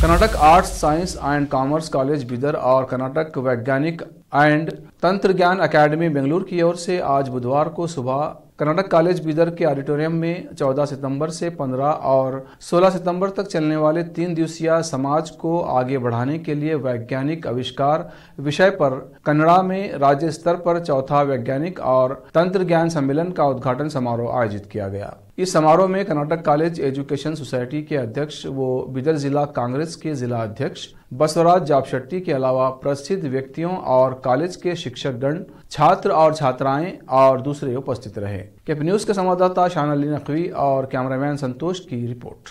Karnataka arts science and commerce college Bidar और कर्नाटक वैज्ञानिक and तंत्र ज्ञान अकेडमी बेंगलुरु की ओर से आज बुधवार को सुबह कर्नाटक कॉलेज बिदर के ऑडिटोरियम में 14 सितंबर से 15 और 16 सितंबर तक चलने वाले तीन दिवसीय समाज को आगे बढ़ाने के लिए वैज्ञानिक आविष्कार विषय पर कन्नड़ा में राज्य स्तर पर चौथा वैज्ञानिक और तंत्र ज्ञान सम्मेलन का उद्घाटन समारोह आयोजित किया गया इस समारोह में कर्नाटक कॉलेज एजुकेशन सोसाइटी के अध्यक्ष वो बिदर जिला कांग्रेस के जिला अध्यक्ष बसवराज जाप शेट्टी के अलावा प्रसिद्ध व्यक्तियों और कॉलेज के शिक्षकगण छात्र और छात्राएं और दूसरे उपस्थित रहे केप न्यूज के संवाददाता शान अली नकवी और कैमरामैन संतोष की रिपोर्ट